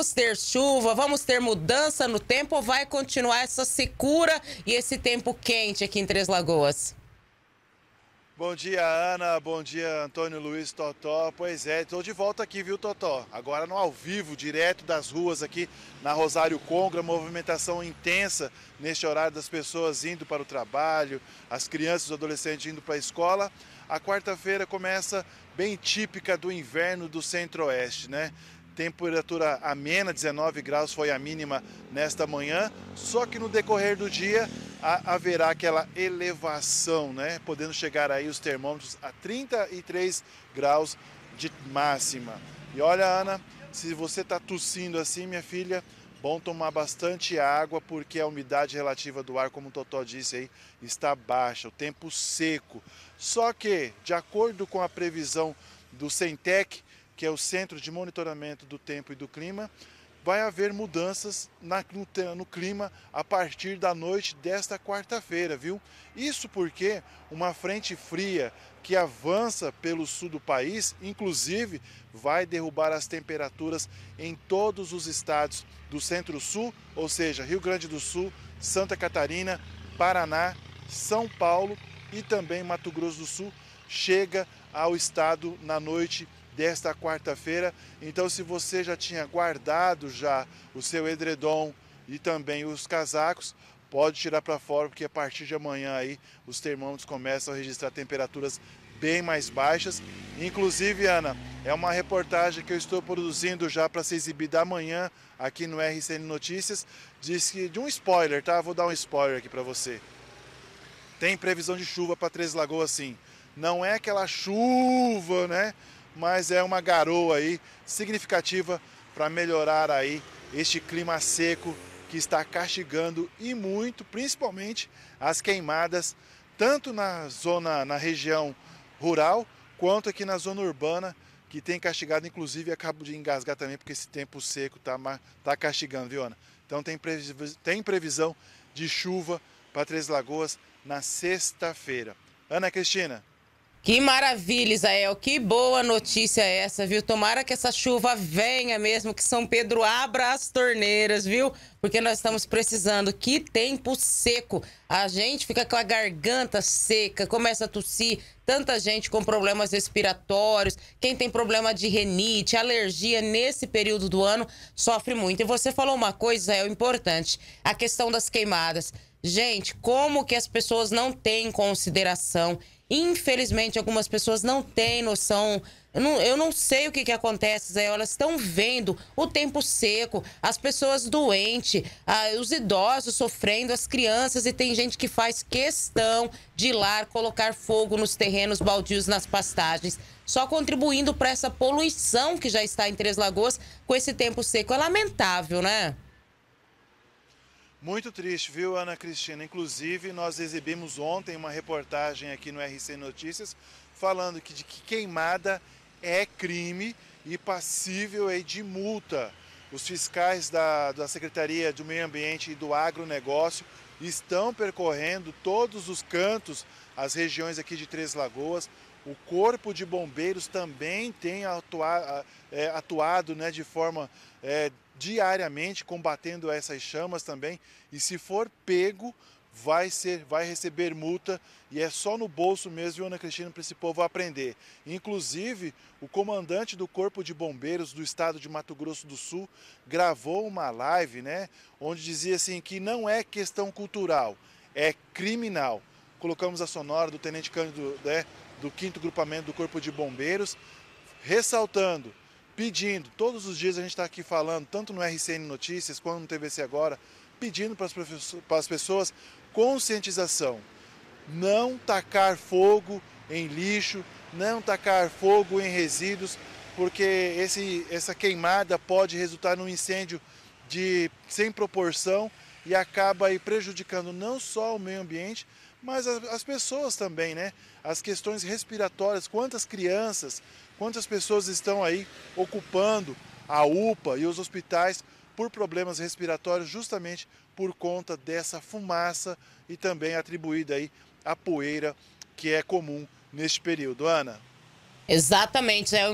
Vamos ter chuva, vamos ter mudança no tempo ou vai continuar essa secura e esse tempo quente aqui em Três Lagoas? Bom dia, Ana. Bom dia, Antônio Luiz Totó. Pois é, estou de volta aqui, viu, Totó? Agora no ao vivo, direto das ruas aqui na Rosário Congra. Movimentação intensa neste horário das pessoas indo para o trabalho, as crianças e os adolescentes indo para a escola. A quarta-feira começa bem típica do inverno do Centro-Oeste, né? Temperatura amena, 19 graus foi a mínima nesta manhã, só que no decorrer do dia haverá aquela elevação, né? Podendo chegar aí os termômetros a 33 graus de máxima. E olha, Ana, se você está tossindo assim, minha filha, bom tomar bastante água, porque a umidade relativa do ar, como o Totó disse aí, está baixa, o tempo seco. Só que, de acordo com a previsão do Sentec, que é o Centro de Monitoramento do Tempo e do Clima, vai haver mudanças na, no, no, clima a partir da noite desta quarta-feira, viu? Isso porque uma frente fria que avança pelo sul do país, inclusive, vai derrubar as temperaturas em todos os estados do centro-sul, ou seja, Rio Grande do Sul, Santa Catarina, Paraná, São Paulo e também Mato Grosso do Sul, chega ao estado na noite desta quarta-feira. Então, se você já tinha guardado já o seu edredom e também os casacos, pode tirar para fora, porque a partir de amanhã aí os termômetros começam a registrar temperaturas bem mais baixas. Inclusive, Ana, é uma reportagem que eu estou produzindo já para ser exibida amanhã aqui no RCN Notícias. Diz que de um spoiler, tá? Vou dar um spoiler aqui para você. Tem previsão de chuva para Três Lagoas, sim. Não é aquela chuva, né? mas é uma garoa aí significativa para melhorar aí este clima seco que está castigando e muito, principalmente as queimadas, tanto na zona, na região rural, quanto aqui na zona urbana, que tem castigado, inclusive acabo de engasgar também, porque esse tempo seco está tá castigando, viu, Ana? Então tem, previs, tem previsão de chuva para Três Lagoas na sexta-feira. Ana Cristina, que maravilha, Isael. Que boa notícia é essa, viu? Tomara que essa chuva venha mesmo, que São Pedro abra as torneiras, viu? Porque nós estamos precisando. Que tempo seco. A gente fica com a garganta seca, começa a tossir. Tanta gente com problemas respiratórios, quem tem problema de renite, alergia nesse período do ano, sofre muito. E você falou uma coisa, Isael, importante: a questão das queimadas. Gente, como que as pessoas não têm consideração? Infelizmente, algumas pessoas não têm noção. Eu não, eu não sei o que, que acontece, Zé. Elas estão vendo o tempo seco, as pessoas doentes, ah, os idosos sofrendo, as crianças. E tem gente que faz questão de ir lá colocar fogo nos terrenos baldios, nas pastagens. Só contribuindo para essa poluição que já está em Três Lagoas com esse tempo seco. É lamentável, né? Muito triste, viu, Ana Cristina? Inclusive, nós exibimos ontem uma reportagem aqui no RC Notícias falando que de que queimada é crime e passível aí de multa. Os fiscais da, da Secretaria do Meio Ambiente e do Agronegócio estão percorrendo todos os cantos, as regiões aqui de Três Lagoas, o Corpo de Bombeiros também tem é, atuado né, de forma é, diariamente combatendo essas chamas também. E se for pego, vai ser, vai receber multa e é só no bolso mesmo, Ana Cristina, para esse povo aprender. Inclusive, o comandante do Corpo de Bombeiros do estado de Mato Grosso do Sul gravou uma live, né, onde dizia assim que não é questão cultural, é criminal. Colocamos a sonora do Tenente Cândido, né, do 5 Grupamento do Corpo de Bombeiros, ressaltando, pedindo, todos os dias a gente está aqui falando, tanto no RCN Notícias quanto no TVC Agora, pedindo para as, pessoas conscientização. Não tacar fogo em lixo, não tacar fogo em resíduos, porque esse, essa queimada pode resultar num incêndio de sem proporção e acaba aí prejudicando não só o meio ambiente, mas as, pessoas também, né? As questões respiratórias, quantas crianças, quantas pessoas estão aí ocupando a UPA e os hospitais por problemas respiratórios justamente por conta dessa fumaça e também atribuída aí à poeira que é comum neste período, Ana. Exatamente, é